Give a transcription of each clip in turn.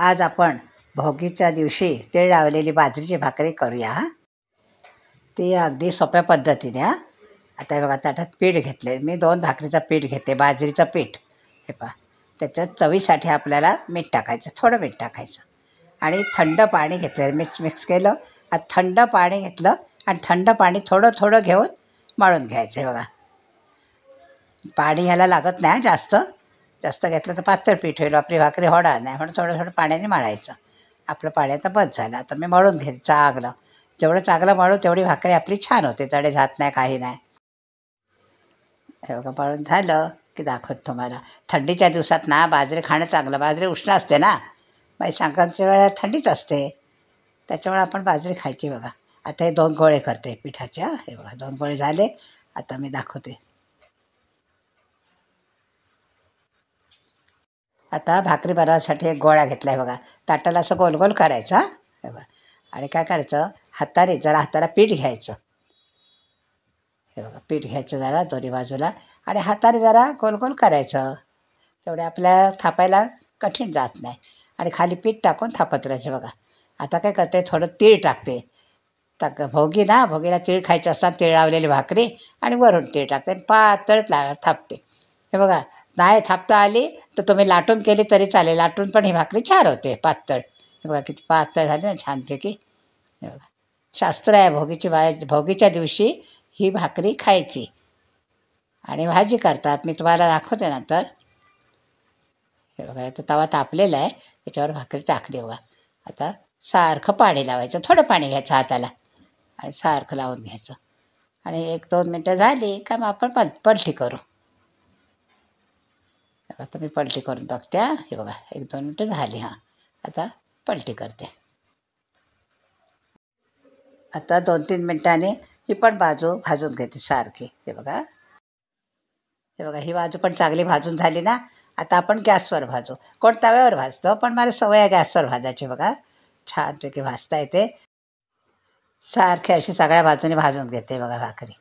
आज आपण भोगीच्या दिवशी तेळ लावलेली बाजरीची भाकरी करूया हा ती अगदी सोप्या पद्धतीने हा आता बघा ताटात पीठ घेतले मी दोन भाकरीचं पीठ घेते बाजरीचं पीठ हे पहा त्याच्या चवीसाठी आपल्याला मीठ टाकायचं थोडं मीठ टाकायचं आणि थंड पाणी घेतलं मिक्स मिक्स केलं आणि थंड पाणी घेतलं आणि थंड पाणी थोडं थोडं घेऊन माळून घ्यायचं आहे बघा पाणी ह्याला लागत नाही जास्त जास्त घेतलं तर पातळ पीठ होईल आपली भाकरी होडा नाही म्हणून थोडं थोडं पाण्याने मळायचं आपलं पाणी आता बंद झालं आता मी मळून घेईन चांगलं जेवढं चांगलं मळू तेवढी भाकरी आपली छान होते तडे जात नाही काही नाही हे बघा मळून झालं की दाखवत तुम्हाला थंडीच्या दिवसात ना बाजरी खाणं चांगलं बाजरी उष्ण असते ना बाई संक्रांतीच्या वेळा थंडीच असते त्याच्यामुळे आपण बाजरी खायची बघा आता हे दोन गोळे करते पिठाच्या हे बघा दोन गोळे झाले आता मी दाखवते आता भाकरी बनवायसाठी एक गोळा घेतला आहे बघा ताटाला असं गोल गोल करायचा हे बघा आणि काय करायचं हाताने जरा हाताला पीठ घ्यायचं हे बघा पीठ घ्यायचं जरा दोन्ही बाजूला आणि हाताने जरा गोल गोल करायचं तेवढे आपल्या थापायला कठीण जात नाही आणि खाली पीठ टाकून थापत राहायचं बघा आता काय करते थोडं तीळ टाकते टाक भोगी ना भोगीला तीळ खायचं असतात तीळ लावलेली भाकरी आणि वरून तीळ टाकते आणि पातळ ला थापते हे बघा नाही थापता आली तर तुम्ही लाटून केली तरी चालेल लाटून पण ही भाकरी छान होते पातळ बघा किती पातळ झाली ना छानपैकी बघा शास्त्र आहे भोगीची भा भोगीच्या दिवशी ही भाकरी खायची आणि भाजी करतात मी तुम्हाला दाखवते नंतर हे बघा आता तवा तापलेला आहे त्याच्यावर भाकरी टाकली बघा आता सारखं पाणी लावायचं थोडं पाणी घ्यायचं हाताला आणि सारखं लावून घ्यायचं आणि एक दोन मिनटं झाली का मग आपण पल पलटी करू आता मी पलटी करून हा हे बघा एक दोन मिनटं झाली हां आता पलटी करते आता दोन तीन मिनटाने ही पण बाजू भाजून घेते सारखी हे बघा हे बघा ही बाजू पण चांगली भाजून झाली ना आता आपण गॅसवर भाजू कोण तव्यावर भाजतो पण मला सवय आहे गॅसवर भाजायची बघा छानपैकी भाजता येते सारखे अशी सगळ्या बाजूने भाजून घेते बघा भाकरी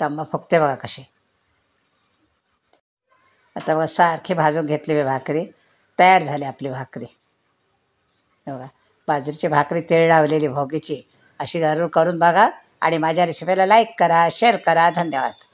टंबा फुकते बघा कशी आता बघा सारखे भाजून घेतले भाकरी तयार झाले आपली भाकरी बघा बाजरीची भाकरी तेळ लावलेली भोगीची अशी गरूर करून बघा आणि माझ्या रेसिपीला लाईक करा शेअर करा धन्यवाद